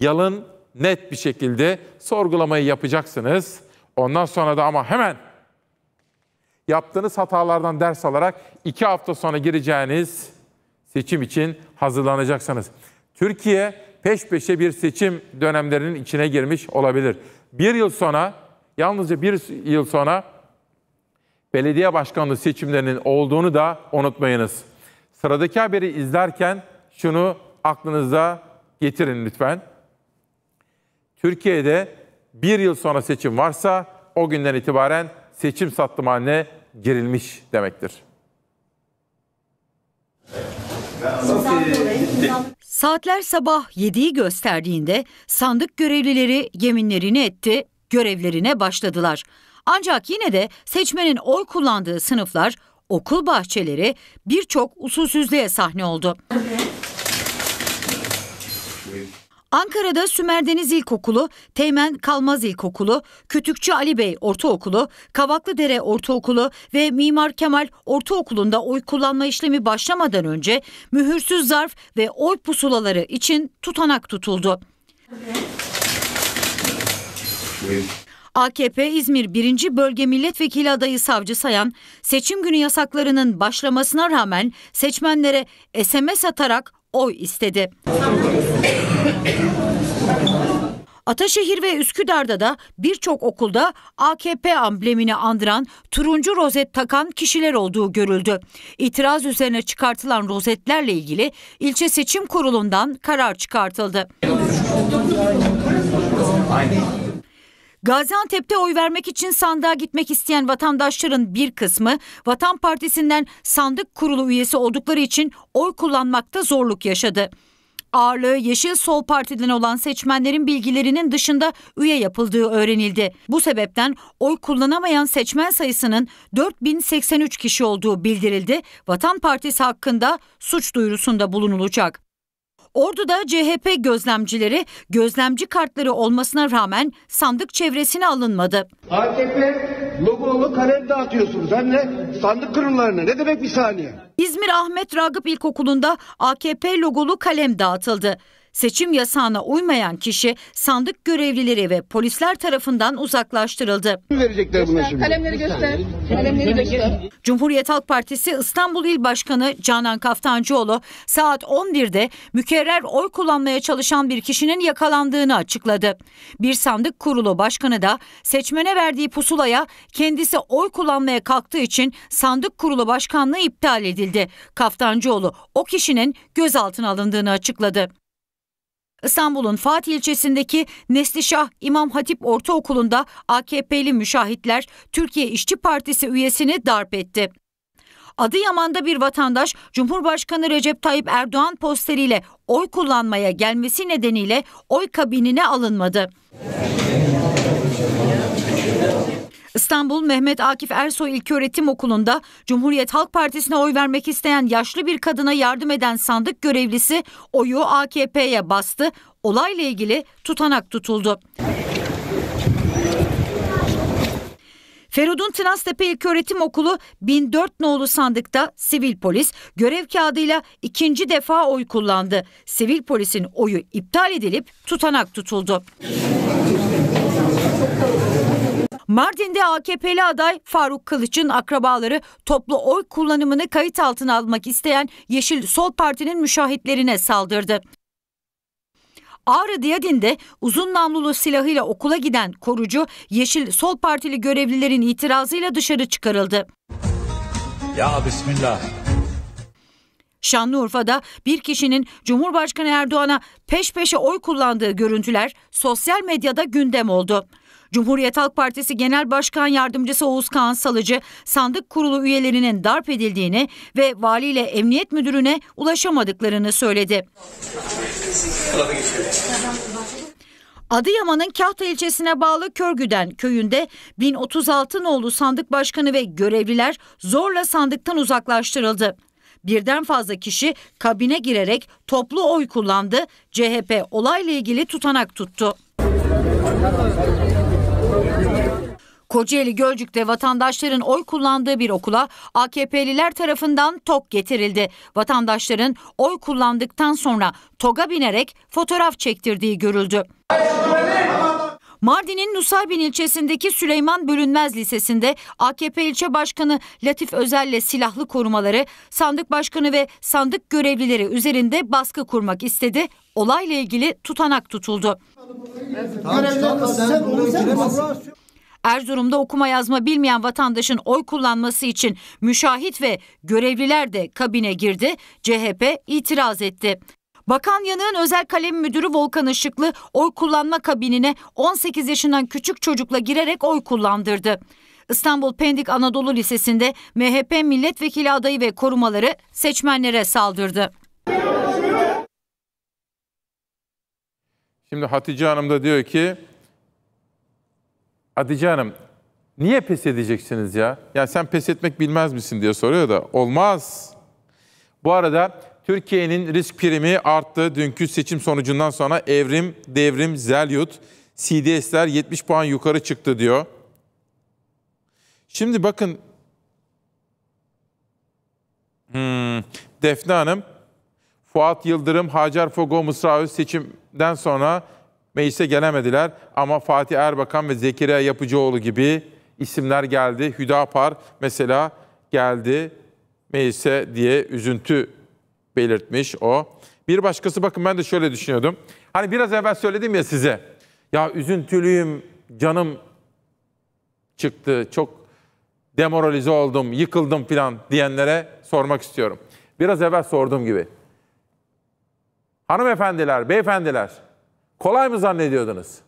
yalın, net bir şekilde sorgulamayı yapacaksınız. Ondan sonra da ama hemen yaptığınız hatalardan ders alarak iki hafta sonra gireceğiniz seçim için hazırlanacaksınız. Türkiye peş peşe bir seçim dönemlerinin içine girmiş olabilir. Bir yıl sonra, yalnızca bir yıl sonra belediye başkanlığı seçimlerinin olduğunu da unutmayınız. Sıradaki haberi izlerken şunu aklınıza getirin lütfen. Türkiye'de bir yıl sonra seçim varsa o günden itibaren seçim sattım haline girilmiş demektir. Saatler sabah 7'yi gösterdiğinde sandık görevlileri yeminlerini etti, görevlerine başladılar. Ancak yine de seçmenin oy kullandığı sınıflar, okul bahçeleri birçok usulsüzlüğe sahne oldu. Ankara'da Sümer Deniz İlkokulu, Teğmen Kalmaz İlkokulu, Kütükçü Ali Bey Ortaokulu, Kavaklıdere Ortaokulu ve Mimar Kemal Ortaokulu'nda oy kullanma işlemi başlamadan önce mühürsüz zarf ve oy pusulaları için tutanak tutuldu. AKP İzmir 1. Bölge Milletvekili adayı savcı sayan seçim günü yasaklarının başlamasına rağmen seçmenlere SMS atarak oy istedi. Ataşehir ve Üsküdar'da da birçok okulda AKP amblemini andıran turuncu rozet takan kişiler olduğu görüldü. İtiraz üzerine çıkartılan rozetlerle ilgili ilçe seçim kurulundan karar çıkartıldı. Gaziantep'te oy vermek için sandığa gitmek isteyen vatandaşların bir kısmı Vatan Partisi'nden sandık kurulu üyesi oldukları için oy kullanmakta zorluk yaşadı ağırlığı Yeşil Sol Parti'den olan seçmenlerin bilgilerinin dışında üye yapıldığı öğrenildi. Bu sebepten oy kullanamayan seçmen sayısının 4083 kişi olduğu bildirildi. Vatan Partisi hakkında suç duyurusunda bulunulacak. Ordu'da CHP gözlemcileri gözlemci kartları olmasına rağmen sandık çevresine alınmadı. AKP logolu kalem dağıtıyorsunuz hem de sandık kırımlarına? Ne demek bir saniye? İzmir Ahmet Ragıp İlkokulu'nda AKP logolu kalem dağıtıldı. Seçim yasağına uymayan kişi sandık görevlileri ve polisler tarafından uzaklaştırıldı. Verecekler buna şimdi. Kalemleri göster. Kalemleri göster. Cumhuriyet Halk Partisi İstanbul İl Başkanı Canan Kaftancıoğlu saat 11'de mükerrer oy kullanmaya çalışan bir kişinin yakalandığını açıkladı. Bir sandık kurulu başkanı da seçmene verdiği pusulaya kendisi oy kullanmaya kalktığı için sandık kurulu başkanlığı iptal edildi. Kaftancıoğlu o kişinin gözaltına alındığını açıkladı. İstanbul'un Fatih ilçesindeki Neslişah İmam Hatip Ortaokulu'nda AKP'li müşahitler Türkiye İşçi Partisi üyesini darp etti. Adıyaman'da bir vatandaş Cumhurbaşkanı Recep Tayyip Erdoğan posteriyle oy kullanmaya gelmesi nedeniyle oy kabinine alınmadı. İstanbul Mehmet Akif Ersoy İlköğretim Okulu'nda Cumhuriyet Halk Partisi'ne oy vermek isteyen yaşlı bir kadına yardım eden sandık görevlisi oyu AKP'ye bastı. Olayla ilgili tutanak tutuldu. Feridun Tınaztepe İlköğretim Okulu 1004 nolu sandıkta sivil polis görev kağıdıyla ikinci defa oy kullandı. Sivil polisin oyu iptal edilip tutanak tutuldu. Mardin'de AKP'li aday Faruk Kılıç'ın akrabaları toplu oy kullanımını kayıt altına almak isteyen Yeşil Sol Parti'nin müşahitlerine saldırdı. Ağrı Diyadin'de uzun namlulu silahıyla okula giden korucu Yeşil Sol Partili görevlilerin itirazıyla dışarı çıkarıldı. Ya Bismillah. Şanlıurfa'da bir kişinin Cumhurbaşkanı Erdoğan'a peş peşe oy kullandığı görüntüler sosyal medyada gündem oldu. Cumhuriyet Halk Partisi Genel Başkan Yardımcısı Oğuz Kağan Salıcı sandık kurulu üyelerinin darp edildiğini ve valiyle emniyet müdürüne ulaşamadıklarını söyledi. Adıyaman'ın Kahta ilçesine bağlı Körgüden köyünde 1036 nolu sandık başkanı ve görevliler zorla sandıktan uzaklaştırıldı. Birden fazla kişi kabine girerek toplu oy kullandı. CHP olayla ilgili tutanak tuttu. Kocaeli Gölcük'te vatandaşların oy kullandığı bir okula AKP'liler tarafından tok getirildi. Vatandaşların oy kullandıktan sonra toga binerek fotoğraf çektirdiği görüldü. Mardin'in Nusaybin ilçesindeki Süleyman Bölünmez Lisesi'nde AKP ilçe başkanı Latif Özel'le silahlı korumaları sandık başkanı ve sandık görevlileri üzerinde baskı kurmak istedi. Olayla ilgili tutanak tutuldu. Tamam, Erzurum'da okuma yazma bilmeyen vatandaşın oy kullanması için müşahit ve görevliler de kabine girdi. CHP itiraz etti. Bakan yanığın özel kalem müdürü Volkan Işıklı oy kullanma kabinine 18 yaşından küçük çocukla girerek oy kullandırdı. İstanbul Pendik Anadolu Lisesi'nde MHP milletvekili adayı ve korumaları seçmenlere saldırdı. Şimdi Hatice Hanım da diyor ki Adice Hanım, niye pes edeceksiniz ya? Ya sen pes etmek bilmez misin diye soruyor da olmaz. Bu arada Türkiye'nin risk primi arttı. Dünkü seçim sonucundan sonra Evrim, Devrim, Zelyut, CDS'ler 70 puan yukarı çıktı diyor. Şimdi bakın hmm, Defne Hanım, Fuat Yıldırım, Hacer Fogo, Mısra seçimden sonra meclise gelemediler. Ama Fatih Erbakan ve Zekeriya Yapıcıoğlu gibi isimler geldi. Hüdapar mesela geldi meclise diye üzüntü belirtmiş o. Bir başkası bakın ben de şöyle düşünüyordum. Hani biraz evvel söyledim ya size. Ya üzüntülüyüm, canım çıktı, çok demoralize oldum, yıkıldım filan diyenlere sormak istiyorum. Biraz evvel sorduğum gibi. Hanımefendiler, beyefendiler, Kolay mı zannediyordunuz?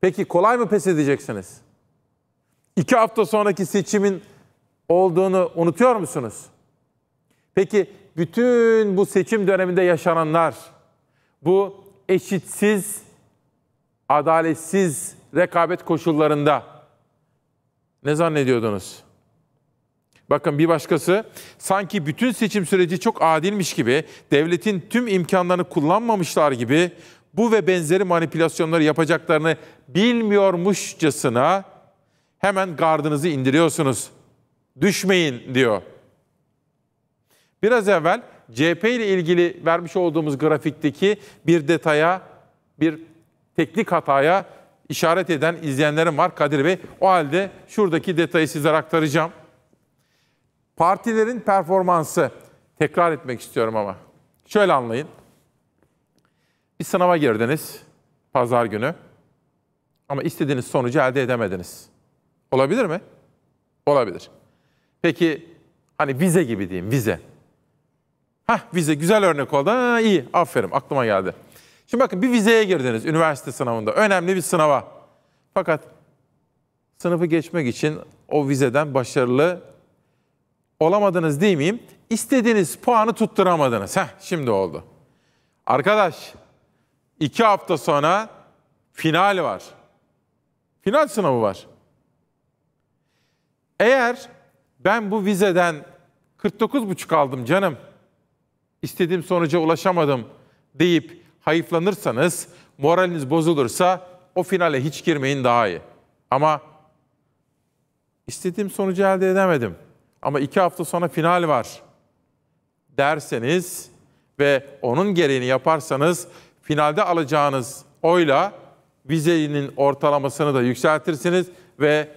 Peki kolay mı pes edeceksiniz? İki hafta sonraki seçimin olduğunu unutuyor musunuz? Peki bütün bu seçim döneminde yaşananlar, bu eşitsiz, adaletsiz rekabet koşullarında ne zannediyordunuz? Bakın bir başkası sanki bütün seçim süreci çok adilmiş gibi devletin tüm imkanlarını kullanmamışlar gibi bu ve benzeri manipülasyonları yapacaklarını bilmiyormuşçasına hemen gardınızı indiriyorsunuz. Düşmeyin diyor. Biraz evvel CHP ile ilgili vermiş olduğumuz grafikteki bir detaya, bir teknik hataya işaret eden izleyenlerim var Kadir Bey. O halde şuradaki detayı size aktaracağım partilerin performansı. Tekrar etmek istiyorum ama. Şöyle anlayın. Bir sınava girdiniz pazar günü ama istediğiniz sonucu elde edemediniz. Olabilir mi? Olabilir. Peki hani vize gibi diyeyim vize. Hah vize güzel örnek oldu. Ha, iyi aferin aklıma geldi. Şimdi bakın bir vizeye girdiniz üniversite sınavında. Önemli bir sınava. Fakat sınıfı geçmek için o vizeden başarılı olamadınız değil miyim? İstediğiniz puanı tutturamadınız. Heh, şimdi oldu. Arkadaş, iki hafta sonra final var. Final sınavı var. Eğer ben bu vizeden 49,5 aldım canım, istediğim sonuca ulaşamadım deyip hayıflanırsanız, moraliniz bozulursa o finale hiç girmeyin daha iyi. Ama istediğim sonucu elde edemedim ama iki hafta sonra final var derseniz ve onun gereğini yaparsanız finalde alacağınız oyla vizenin ortalamasını da yükseltirsiniz ve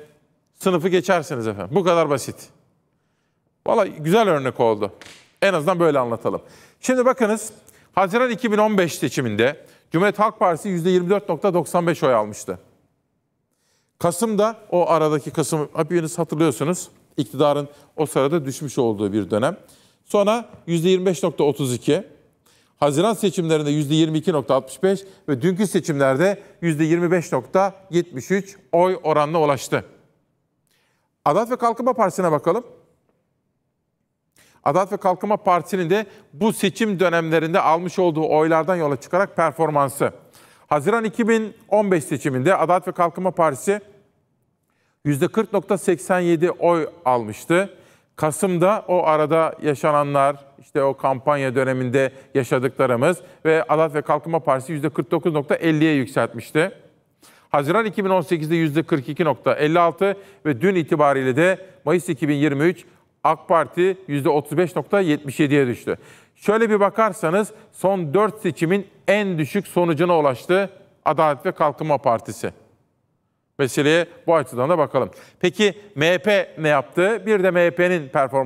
sınıfı geçersiniz efendim. Bu kadar basit. Valla güzel örnek oldu. En azından böyle anlatalım. Şimdi bakınız Haziran 2015 seçiminde Cumhuriyet Halk Partisi %24.95 oy almıştı. Kasım'da o aradaki Kasım hepiniz hatırlıyorsunuz iktidarın o sırada düşmüş olduğu bir dönem. Sonra %25.32, Haziran seçimlerinde %22.65 ve dünkü seçimlerde %25.73 oy oranına ulaştı. Adalet ve Kalkınma Partisi'ne bakalım. Adalet ve Kalkınma Partisi'nin de bu seçim dönemlerinde almış olduğu oylardan yola çıkarak performansı. Haziran 2015 seçiminde Adalet ve Kalkınma Partisi %40.87 oy almıştı. Kasım'da o arada yaşananlar, işte o kampanya döneminde yaşadıklarımız ve Adalet ve Kalkınma Partisi %49.50'ye yükseltmişti. Haziran 2018'de %42.56 ve dün itibariyle de Mayıs 2023 AK Parti %35.77'ye düştü. Şöyle bir bakarsanız son 4 seçimin en düşük sonucuna ulaştı Adalet ve Kalkınma Partisi. Meseleye bu açıdan da bakalım. Peki MHP ne yaptı? Bir de MHP'nin performansı.